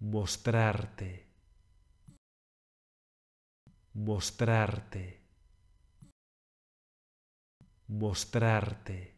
mostrarte, mostrarte, mostrarte.